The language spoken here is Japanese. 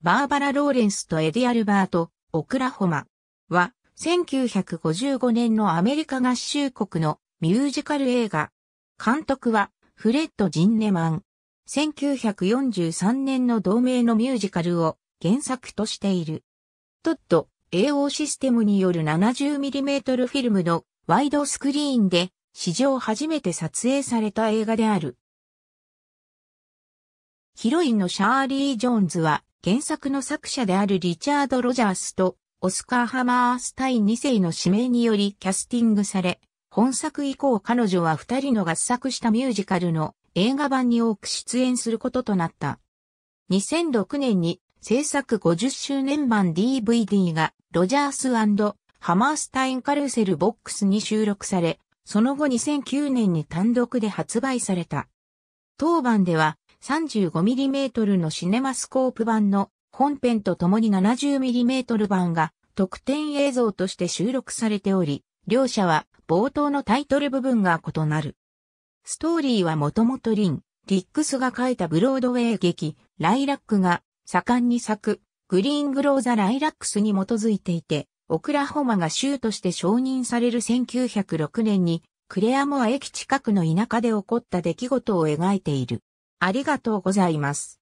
バーバラ・ローレンスとエディ・アルバート、オクラホマは、1955年のアメリカ合衆国のミュージカル映画。監督は、フレッド・ジンネマン。1943年の同名のミュージカルを原作としている。トッド、AO システムによる 70mm フィルムのワイドスクリーンで史上初めて撮影された映画である。ヒロインのシャーリー・ジョーンズは原作の作者であるリチャード・ロジャースとオスカー・ハマースタイン2世の指名によりキャスティングされ、本作以降彼女は二人の合作したミュージカルの映画版に多く出演することとなった。2006年に制作50周年版 DVD がロジャースハマースタインカルーセルボックスに収録され、その後2009年に単独で発売された。当番では 35mm のシネマスコープ版の本編とともに 70mm 版が特典映像として収録されており、両者は冒頭のタイトル部分が異なる。ストーリーはもともとリン、リックスが書いたブロードウェイ劇、ライラックが盛んに咲く、グリーングローザ・ライラックスに基づいていて、オクラホマが州として承認される1906年に、クレアモア駅近くの田舎で起こった出来事を描いている。ありがとうございます。